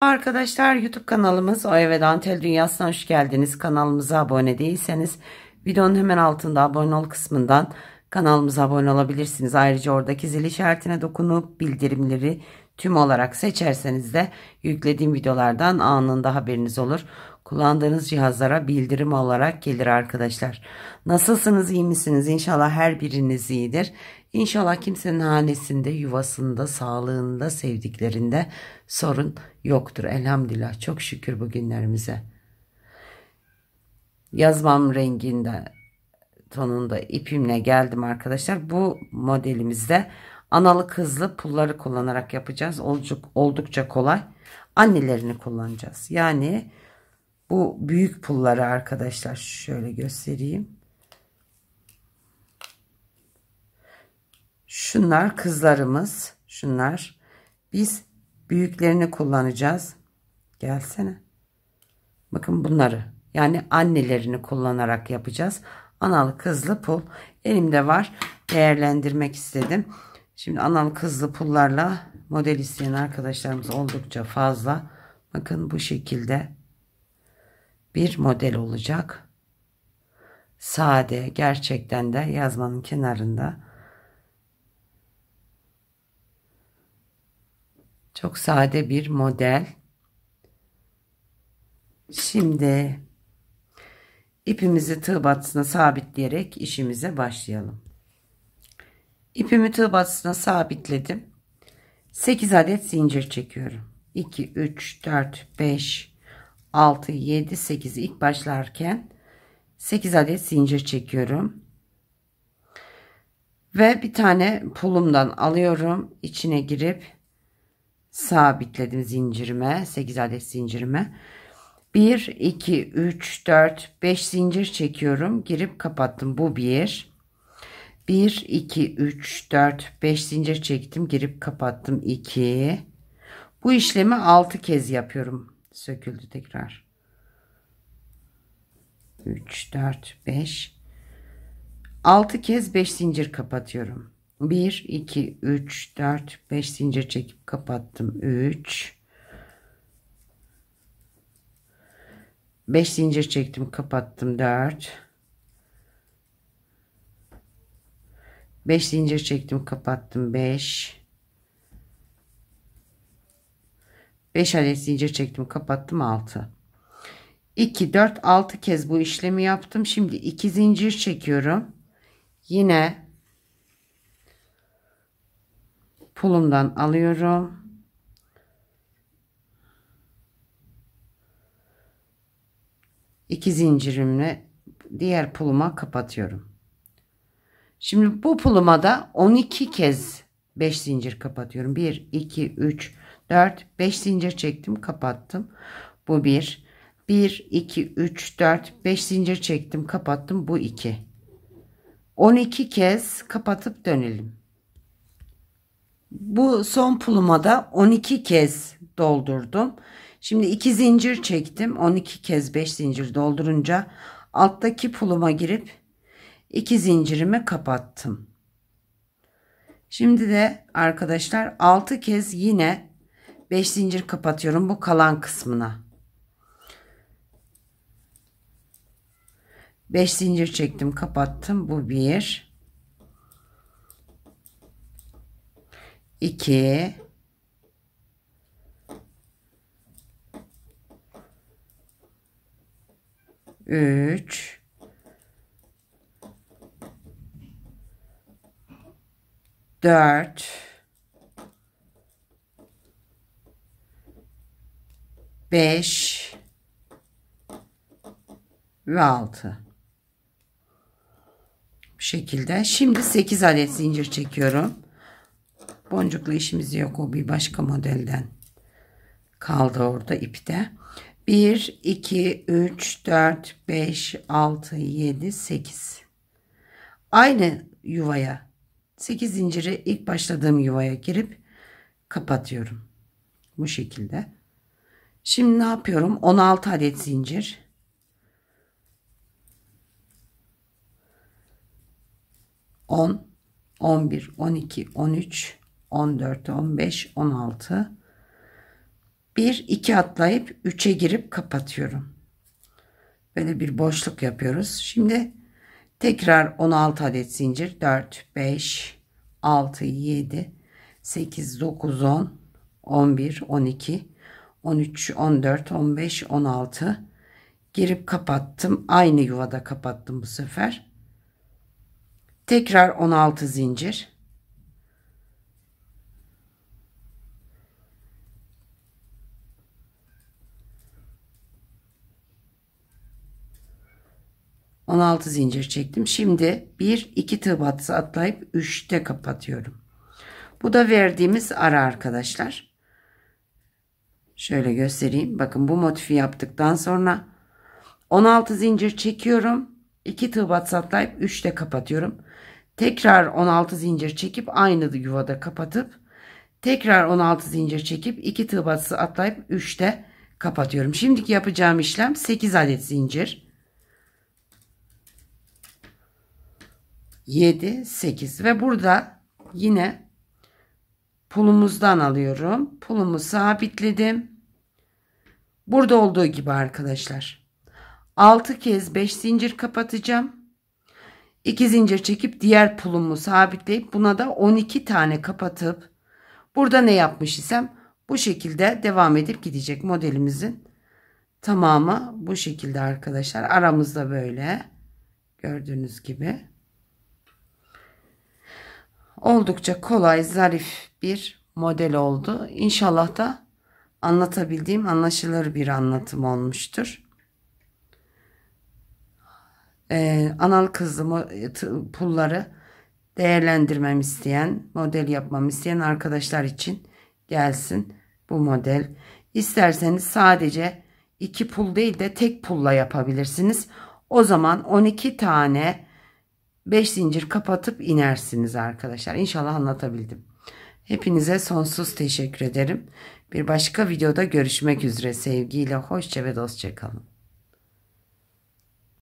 Arkadaşlar YouTube kanalımız O Eve Dantel Dünyası'na hoş geldiniz. Kanalımıza abone değilseniz videonun hemen altında abone ol kısmından kanalımıza abone olabilirsiniz. Ayrıca oradaki zil işaretine dokunup bildirimleri tüm olarak seçerseniz de yüklediğim videolardan anında haberiniz olur. Kullandığınız cihazlara bildirim olarak gelir arkadaşlar. Nasılsınız iyi misiniz? İnşallah her biriniz iyidir. İnşallah kimsenin hanesinde, yuvasında, sağlığında, sevdiklerinde sorun yoktur. Elhamdülillah çok şükür bugünlerimize. Yazmam renginde tonunda ipimle geldim arkadaşlar. Bu modelimizde analık hızlı pulları kullanarak yapacağız. Olduk, oldukça kolay. Annelerini kullanacağız. Yani bu büyük pulları arkadaşlar şöyle göstereyim. Şunlar kızlarımız. Şunlar. Biz büyüklerini kullanacağız. Gelsene. Bakın bunları. Yani annelerini kullanarak yapacağız. Analı kızlı pul. Elimde var. Değerlendirmek istedim. Şimdi analı kızlı pullarla model isteyen arkadaşlarımız oldukça fazla. Bakın bu şekilde bir model olacak. Sade gerçekten de yazmanın kenarında çok sade bir model. Şimdi ipimizi tığ batısına sabitleyerek işimize başlayalım. İpimi tığ batısına sabitledim. 8 adet zincir çekiyorum. 2 3 4 5 6 7 8 ilk başlarken 8 adet zincir çekiyorum ve bir tane pulumdan alıyorum içine girip sabitledim zincirime 8 adet zincirime 1 2 3 4 5 zincir çekiyorum girip kapattım bu bir 1 2 3 4 5 zincir çektim girip kapattım 2 bu işlemi 6 kez yapıyorum söküldü tekrar. 3, 4, 5. 6 kez 5 zincir kapatıyorum. 1, 2, 3, 4, 5 zincir çekip kapattım. 3. 5 zincir çektim kapattım. 4. 5 zincir çektim kapattım. 5. 5 adet zincir çektim kapattım 6 2 4 6 kez bu işlemi yaptım şimdi 2 zincir çekiyorum yine pulumdan alıyorum iki zincirimle diğer puluma kapatıyorum. Şimdi bu puluma da 12 kez 5 zincir kapatıyorum. 1, 2, 3, 4, 5 zincir çektim kapattım. Bu 1. 1, 2, 3, 4, 5 zincir çektim kapattım. Bu 2. 12 kez kapatıp dönelim. Bu son puluma da 12 kez doldurdum. Şimdi 2 zincir çektim. 12 kez 5 zincir doldurunca alttaki puluma girip 2 zincirimi kapattım. Şimdi de arkadaşlar 6 kez yine 5 zincir kapatıyorum bu kalan kısmına 5 zincir çektim kapattım bu 1 2 3 4 5 ve 6 bu şekilde şimdi 8 adet zincir çekiyorum boncuklu işimiz yok o bir başka modelden kaldı orada ipte 1 2 3 4 5 6 7 8 aynı yuvaya 8 zinciri ilk başladığım yuvaya girip kapatıyorum bu şekilde Şimdi ne yapıyorum? 16 adet zincir. On, on bir, on iki, on üç, on dört, on beş, on altı. Bir, iki atlayıp üçe girip kapatıyorum. Böyle bir boşluk yapıyoruz. Şimdi tekrar 16 adet zincir. 4, 5, 6, 7, 8, 9, 10, 11, 12, 13, 14, 15, 16 girip kapattım. Aynı yuvada kapattım bu sefer. Tekrar 16 zincir. On altı zincir çektim. Şimdi bir iki tığ batısı atlayıp üçte kapatıyorum. Bu da verdiğimiz ara arkadaşlar. Şöyle göstereyim. Bakın bu motifi yaptıktan sonra 16 zincir çekiyorum. 2 tığ batsatlayıp 3 de kapatıyorum. Tekrar 16 zincir çekip aynı yuvada kapatıp tekrar 16 zincir çekip 2 tığ batısı atlayıp 3 de kapatıyorum. Şimdiki yapacağım işlem 8 adet zincir. 7, 8 ve burada yine pulumuzdan alıyorum. Pulumu sabitledim. Burada olduğu gibi arkadaşlar. 6 kez 5 zincir kapatacağım. 2 zincir çekip diğer pulumu sabitleyip buna da 12 tane kapatıp burada ne yapmış isem bu şekilde devam edip gidecek modelimizin tamamı bu şekilde arkadaşlar aramızda böyle gördüğünüz gibi oldukça kolay zarif bir model oldu. İnşallah da anlatabildiğim anlaşılır bir anlatım olmuştur. Ee, anal kızı pulları değerlendirmem isteyen, model yapmam isteyen arkadaşlar için gelsin bu model. İsterseniz sadece iki pul değil de tek pulla yapabilirsiniz. O zaman 12 tane 5 zincir kapatıp inersiniz arkadaşlar. İnşallah anlatabildim. Hepinize sonsuz teşekkür ederim. Bir başka videoda görüşmek üzere. Sevgiyle, hoşça ve dostça kalın.